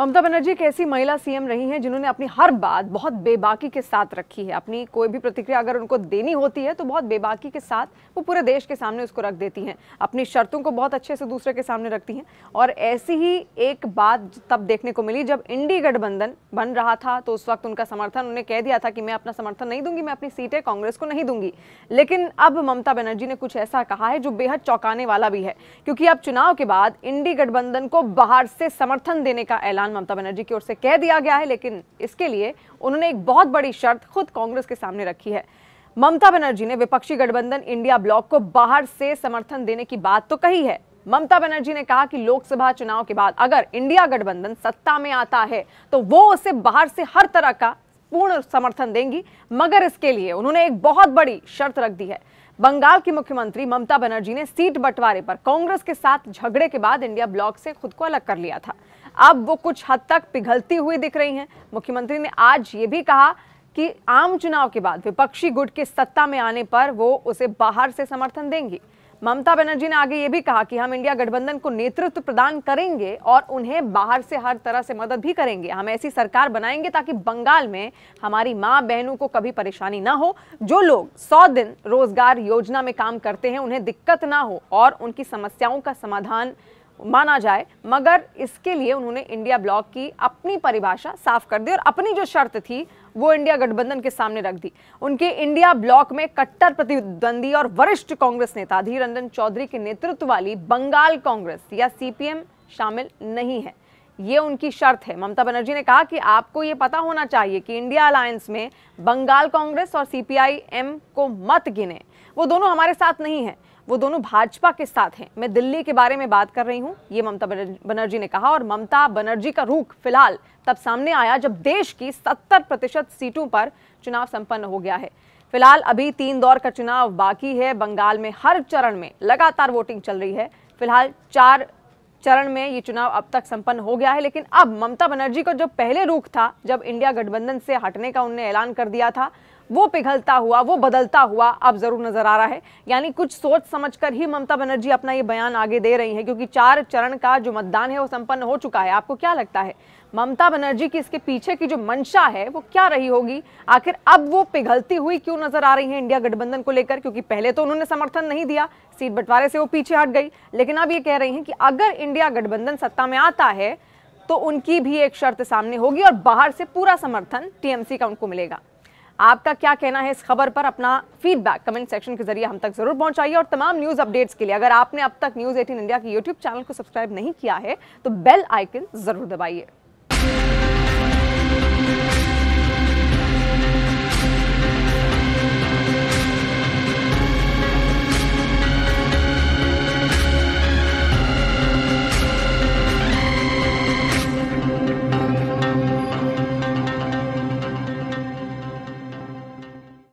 ममता बनर्जी एक ऐसी महिला सीएम रही हैं जिन्होंने अपनी हर बात बहुत बेबाकी के साथ रखी है अपनी कोई भी प्रतिक्रिया अगर उनको देनी होती है तो बहुत बेबाकी के साथ वो पूरे देश के सामने उसको रख देती हैं अपनी शर्तों को बहुत अच्छे से दूसरे के सामने रखती हैं और ऐसी ही एक बात तब देखने को मिली जब इंडी गठबंधन बन रहा था तो उस वक्त उनका समर्थन उन्हें कह दिया था कि मैं अपना समर्थन नहीं दूंगी मैं अपनी सीटें कांग्रेस को नहीं दूंगी लेकिन अब ममता बनर्जी ने कुछ ऐसा कहा है जो बेहद चौंकाने वाला भी है क्योंकि अब चुनाव के बाद इंडी गठबंधन को बाहर से समर्थन देने का ऐलान प्रधान ममता बनर्जी की ओर से कह दिया गया है लेकिन इसके लिए उन्होंने एक बहुत बड़ी शर्त खुद कांग्रेस के सामने रखी है ममता बनर्जी ने विपक्षी गठबंधन इंडिया ब्लॉक को बाहर से समर्थन देने की बात तो कही है ममता बनर्जी ने कहा कि लोकसभा चुनाव के बाद अगर इंडिया गठबंधन सत्ता में आता है तो वो उसे बाहर से हर तरह का पूर्ण समर्थन देंगी मगर इसके लिए उन्होंने एक बहुत बड़ी शर्त रख दी है बंगाल की मुख्यमंत्री ममता बनर्जी ने सीट बंटवारे पर कांग्रेस के साथ झगड़े के बाद इंडिया ब्लॉक से खुद को अलग कर लिया था अब वो कुछ हद तक पिघलती हुई दिख रही हैं मुख्यमंत्री ने आज ये भी कहा कि आम चुनाव के बाद विपक्षी गुट के सत्ता में आने पर वो उसे बाहर से समर्थन देंगी ममता बनर्जी ने आगे ये भी कहा कि हम इंडिया गठबंधन को नेतृत्व प्रदान करेंगे और उन्हें बाहर से हर तरह से मदद भी करेंगे हम ऐसी सरकार बनाएंगे ताकि बंगाल में हमारी माँ बहनों को कभी परेशानी ना हो जो लोग सौ दिन रोजगार योजना में काम करते हैं उन्हें दिक्कत ना हो और उनकी समस्याओं का समाधान माना जाए मगर इसके लिए उन्होंने इंडिया ब्लॉक की अपनी परिभाषा साफ कर दी और अपनी जो शर्त थी वो इंडिया गठबंधन के सामने रख दी उनके इंडिया ब्लॉक में कट्टर प्रतिद्वंदी और वरिष्ठ कांग्रेस नेता अधीर रंजन चौधरी के नेतृत्व वाली बंगाल कांग्रेस या सीपीएम शामिल नहीं है ये उनकी शर्त है ममता बनर्जी ने कहा कि आपको ये पता होना चाहिए कि इंडिया अलायंस में बंगाल कांग्रेस और सीपीआईएम को मत गिने वो दोनों हमारे साथ नहीं है वो दोनों भाजपा के साथ हैं मैं दिल्ली के बारे में बात कर रही हूँ ये ममता बनर्जी ने कहा और ममता बनर्जी का रूख फिलहाल तब सामने आया जब देश की 70 प्रतिशत सीटों पर चुनाव संपन्न हो गया है फिलहाल अभी तीन दौर का चुनाव बाकी है बंगाल में हर चरण में लगातार वोटिंग चल रही है फिलहाल चार चरण में ये चुनाव अब तक संपन्न हो गया है लेकिन अब ममता बनर्जी का जो पहले रूख था जब इंडिया गठबंधन से हटने का उनने ऐलान कर दिया था वो पिघलता हुआ वो बदलता हुआ अब ज़रूर नज़र आ रहा है यानी कुछ सोच समझकर ही ममता बनर्जी अपना ये बयान आगे दे रही हैं क्योंकि चार चरण का जो मतदान है वो संपन्न हो चुका है आपको क्या लगता है ममता बनर्जी की इसके पीछे की जो मंशा है वो क्या रही होगी आखिर अब वो पिघलती हुई क्यों नजर आ रही है इंडिया गठबंधन को लेकर क्योंकि पहले तो उन्होंने समर्थन नहीं दिया सीट बंटवारे से वो पीछे हट गई लेकिन अब ये कह रही हैं कि अगर इंडिया गठबंधन सत्ता में आता है तो उनकी भी एक शर्त सामने होगी और बाहर से पूरा समर्थन टीएमसी का उनको मिलेगा आपका क्या कहना है इस खबर पर अपना फीडबैक कमेंट सेक्शन के जरिए हम तक जरूर पहुंचाइए और तमाम न्यूज़ अपडेट्स के लिए अगर आपने अब तक न्यूज़ एटीन इंडिया के यूट्यूब चैनल को सब्सक्राइब नहीं किया है तो बेल आइकन जरूर दबाइए